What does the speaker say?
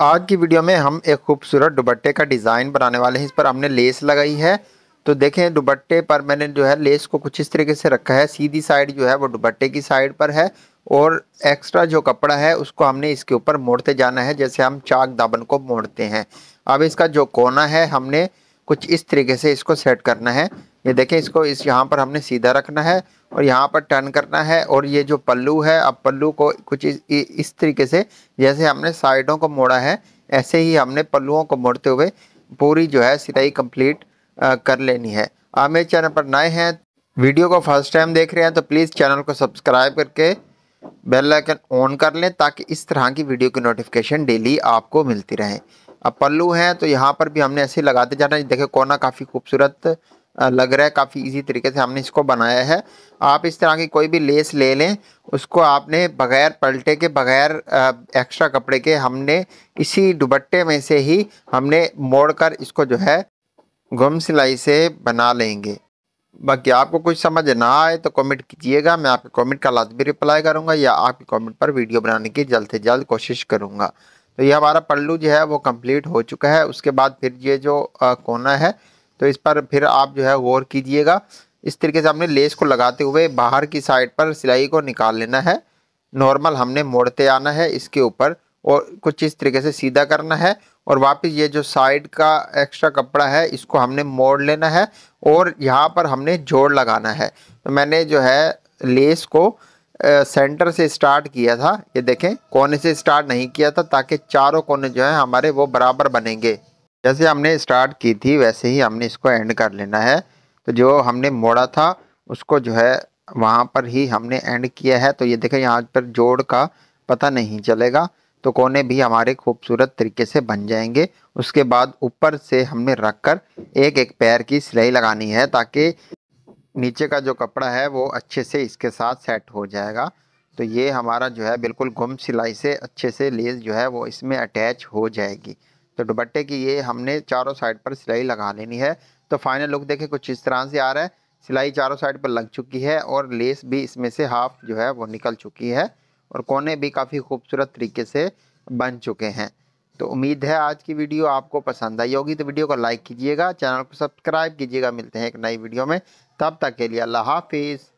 आज की वीडियो में हम एक खूबसूरत दुबट्टे का डिज़ाइन बनाने वाले हैं इस पर हमने लेस लगाई है तो देखें दुबट्टे पर मैंने जो है लेस को कुछ इस तरीके से रखा है सीधी साइड जो है वो दुबट्टे की साइड पर है और एक्स्ट्रा जो कपड़ा है उसको हमने इसके ऊपर मोड़ते जाना है जैसे हम चाक दाबन को मोड़ते हैं अब इसका जो कोना है हमने कुछ इस तरीके से इसको सेट करना है ये देखें इसको इस यहाँ पर हमने सीधा रखना है और यहाँ पर टर्न करना है और ये जो पल्लू है अब पल्लू को कुछ इस, इस तरीके से जैसे हमने साइडों को मोड़ा है ऐसे ही हमने पल्लुओं को मोड़ते हुए पूरी जो है सिलाई कंप्लीट कर लेनी है आप मेरे चैनल पर नए हैं वीडियो को फर्स्ट टाइम देख रहे हैं तो प्लीज़ चैनल को सब्सक्राइब करके बेल आइकन ऑन कर लें ताकि इस तरह की वीडियो की नोटिफिकेशन डेली आपको मिलती रहे अब पल्लू हैं तो यहाँ पर भी हमने ऐसे लगाते जाना है कोना काफ़ी खूबसूरत लग रहा है काफ़ी इजी तरीके से हमने इसको बनाया है आप इस तरह की कोई भी लेस ले लें उसको आपने बगैर पलटे के बगैर एक्स्ट्रा कपड़े के हमने इसी दुबट्टे में से ही हमने मोड़कर इसको जो है गुम सिलाई से बना लेंगे बाकी आपको कुछ समझ ना आए तो कमेंट कीजिएगा मैं आपके कमेंट का लाजमी रिप्लाई करूँगा या आपके कमेंट पर वीडियो बनाने की जल्द से जल्द कोशिश करूँगा तो ये हमारा पल्लू जो है वो कंप्लीट हो चुका है उसके बाद फिर ये जो आ, कोना है तो इस पर फिर आप जो है गौर कीजिएगा इस तरीके से हमने लेस को लगाते हुए बाहर की साइड पर सिलाई को निकाल लेना है नॉर्मल हमने मोड़ते आना है इसके ऊपर और कुछ इस तरीके से सीधा करना है और वापस ये जो साइड का एक्स्ट्रा कपड़ा है इसको हमने मोड़ लेना है और यहाँ पर हमने जोड़ लगाना है तो मैंने जो है लेस को सेंटर से स्टार्ट किया था ये देखें कोने से स्टार्ट नहीं किया था ताकि चारों कोने जो है हमारे वो बराबर बनेंगे जैसे हमने स्टार्ट की थी वैसे ही हमने इसको एंड कर लेना है तो जो हमने मोड़ा था उसको जो है वहाँ पर ही हमने एंड किया है तो ये देखें यहाँ पर जोड़ का पता नहीं चलेगा तो कोने भी हमारे खूबसूरत तरीके से बन जाएंगे उसके बाद ऊपर से हमने रख कर एक एक पैर की सिलाई लगानी है ताकि नीचे का जो कपड़ा है वो अच्छे से इसके साथ सेट हो जाएगा तो ये हमारा जो है बिल्कुल गुम सिलाई से अच्छे से लेस जो है वो इसमें अटैच हो जाएगी तो दुबट्टे की ये हमने चारों साइड पर सिलाई लगा लेनी है तो फाइनल लुक देखें कुछ इस तरह से आ रहा है सिलाई चारों साइड पर लग चुकी है और लेस भी इसमें से हाफ जो है वो निकल चुकी है और कोने भी काफ़ी खूबसूरत तरीके से बन चुके हैं तो उम्मीद है आज की वीडियो आपको पसंद आई होगी तो वीडियो को लाइक कीजिएगा चैनल को सब्सक्राइब कीजिएगा मिलते हैं एक नई वीडियो में तब तक के लिए अल्लाह हाफिज़